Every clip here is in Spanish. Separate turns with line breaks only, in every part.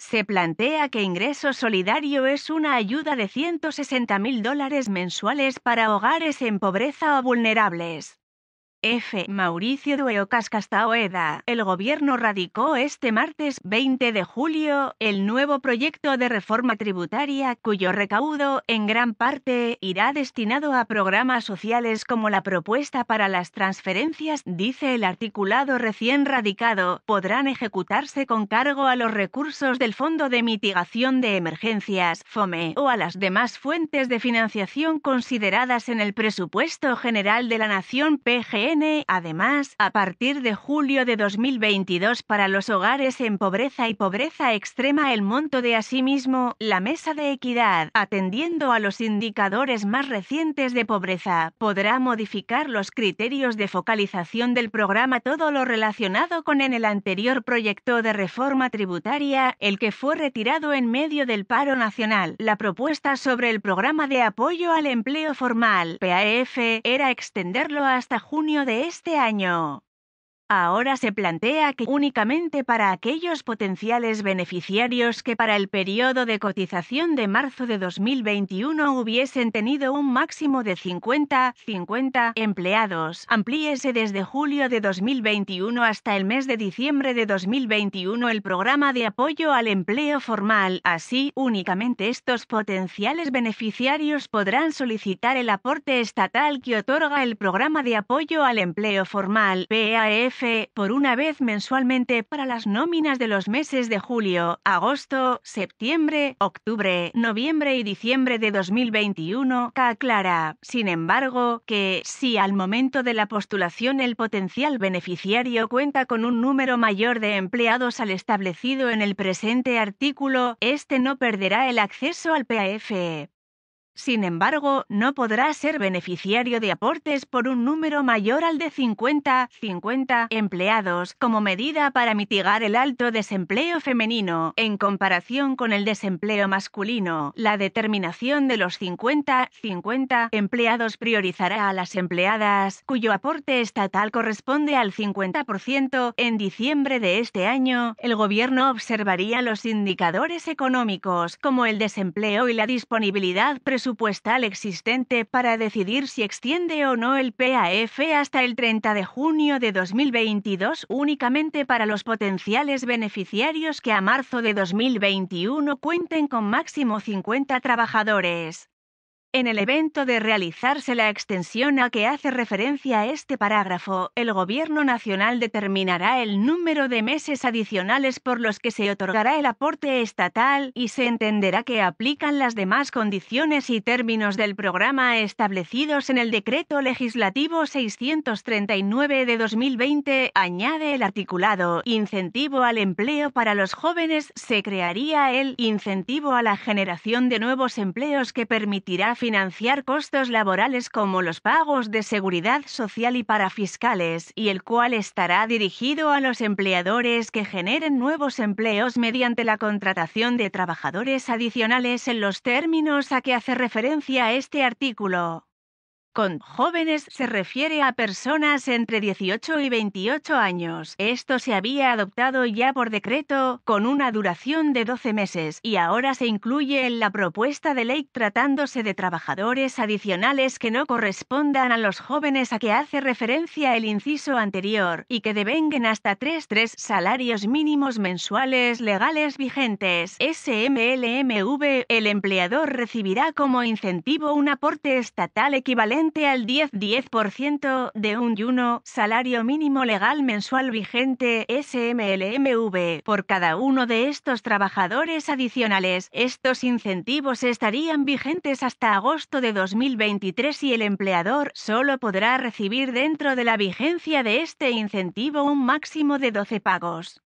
Se plantea que Ingreso Solidario es una ayuda de mil dólares mensuales para hogares en pobreza o vulnerables. F. Mauricio Dueocas Castaoeda. El gobierno radicó este martes 20 de julio el nuevo proyecto de reforma tributaria cuyo recaudo en gran parte irá destinado a programas sociales como la propuesta para las transferencias, dice el articulado recién radicado, podrán ejecutarse con cargo a los recursos del Fondo de Mitigación de Emergencias, FOME, o a las demás fuentes de financiación consideradas en el Presupuesto General de la Nación PGE además, a partir de julio de 2022 para los hogares en pobreza y pobreza extrema el monto de asimismo, la mesa de equidad, atendiendo a los indicadores más recientes de pobreza, podrá modificar los criterios de focalización del programa todo lo relacionado con en el anterior proyecto de reforma tributaria, el que fue retirado en medio del paro nacional. La propuesta sobre el programa de apoyo al empleo formal, PAF, era extenderlo hasta junio de este año. Ahora se plantea que únicamente para aquellos potenciales beneficiarios que para el periodo de cotización de marzo de 2021 hubiesen tenido un máximo de 50, 50 empleados, amplíese desde julio de 2021 hasta el mes de diciembre de 2021 el programa de apoyo al empleo formal. Así, únicamente estos potenciales beneficiarios podrán solicitar el aporte estatal que otorga el programa de apoyo al empleo formal, PAF por una vez mensualmente para las nóminas de los meses de julio, agosto, septiembre, octubre, noviembre y diciembre de 2021, aclara, sin embargo, que si al momento de la postulación el potencial beneficiario cuenta con un número mayor de empleados al establecido en el presente artículo, éste no perderá el acceso al PAF. Sin embargo, no podrá ser beneficiario de aportes por un número mayor al de 50, 50 empleados como medida para mitigar el alto desempleo femenino en comparación con el desempleo masculino. La determinación de los 50, 50 empleados priorizará a las empleadas cuyo aporte estatal corresponde al 50%. En diciembre de este año, el gobierno observaría los indicadores económicos como el desempleo y la disponibilidad presupuestaria presupuestal existente para decidir si extiende o no el PAF hasta el 30 de junio de 2022 únicamente para los potenciales beneficiarios que a marzo de 2021 cuenten con máximo 50 trabajadores. En el evento de realizarse la extensión a que hace referencia este parágrafo, el Gobierno Nacional determinará el número de meses adicionales por los que se otorgará el aporte estatal y se entenderá que aplican las demás condiciones y términos del programa establecidos en el Decreto Legislativo 639 de 2020, añade el articulado Incentivo al empleo para los jóvenes, se crearía el Incentivo a la generación de nuevos empleos que permitirá financiar costos laborales como los pagos de seguridad social y para fiscales, y el cual estará dirigido a los empleadores que generen nuevos empleos mediante la contratación de trabajadores adicionales en los términos a que hace referencia este artículo. Con jóvenes se refiere a personas entre 18 y 28 años. Esto se había adoptado ya por decreto, con una duración de 12 meses, y ahora se incluye en la propuesta de ley tratándose de trabajadores adicionales que no correspondan a los jóvenes a que hace referencia el inciso anterior, y que devenguen hasta 3, 3 salarios mínimos mensuales legales vigentes. SMLMV, el empleador recibirá como incentivo un aporte estatal equivalente al 10-10% de un yuno, salario mínimo legal mensual vigente SMLMV, por cada uno de estos trabajadores adicionales. Estos incentivos estarían vigentes hasta agosto de 2023 y el empleador solo podrá recibir dentro de la vigencia de este incentivo un máximo de 12 pagos.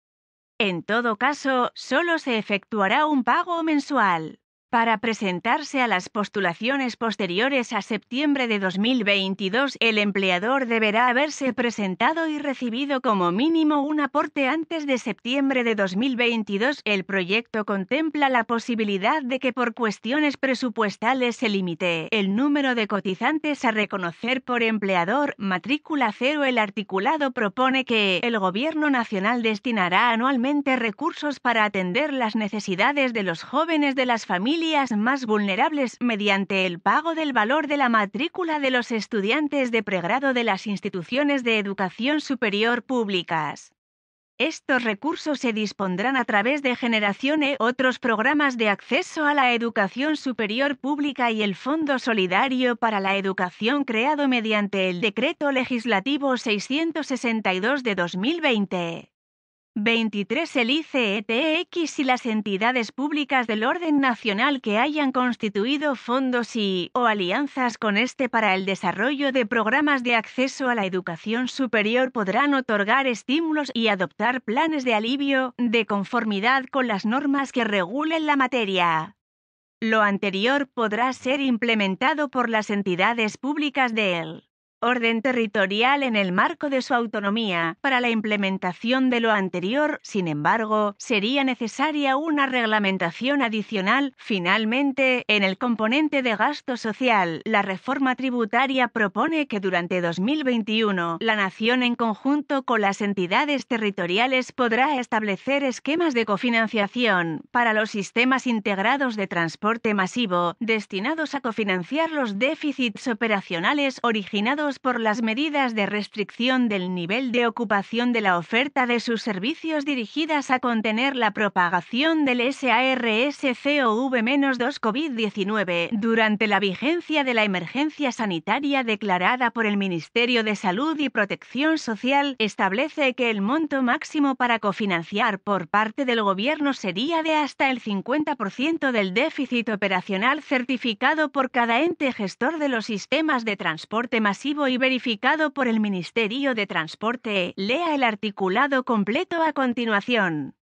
En todo caso, solo se efectuará un pago mensual. Para presentarse a las postulaciones posteriores a septiembre de 2022, el empleador deberá haberse presentado y recibido como mínimo un aporte antes de septiembre de 2022. El proyecto contempla la posibilidad de que por cuestiones presupuestales se limite el número de cotizantes a reconocer por empleador matrícula cero. El articulado propone que el Gobierno Nacional destinará anualmente recursos para atender las necesidades de los jóvenes de las familias más vulnerables mediante el pago del valor de la matrícula de los estudiantes de pregrado de las instituciones de educación superior públicas. Estos recursos se dispondrán a través de Generación E, otros programas de acceso a la educación superior pública y el Fondo Solidario para la Educación creado mediante el Decreto Legislativo 662 de 2020. 23. El ICETX y las entidades públicas del orden nacional que hayan constituido fondos y o alianzas con este para el desarrollo de programas de acceso a la educación superior podrán otorgar estímulos y adoptar planes de alivio de conformidad con las normas que regulen la materia. Lo anterior podrá ser implementado por las entidades públicas de él orden territorial en el marco de su autonomía. Para la implementación de lo anterior, sin embargo, sería necesaria una reglamentación adicional. Finalmente, en el componente de gasto social, la reforma tributaria propone que durante 2021 la nación en conjunto con las entidades territoriales podrá establecer esquemas de cofinanciación para los sistemas integrados de transporte masivo destinados a cofinanciar los déficits operacionales originados por las medidas de restricción del nivel de ocupación de la oferta de sus servicios dirigidas a contener la propagación del SARS-CoV-2 COVID-19 durante la vigencia de la emergencia sanitaria declarada por el Ministerio de Salud y Protección Social, establece que el monto máximo para cofinanciar por parte del Gobierno sería de hasta el 50% del déficit operacional certificado por cada ente gestor de los sistemas de transporte masivo y verificado por el Ministerio de Transporte, lea el articulado completo a continuación.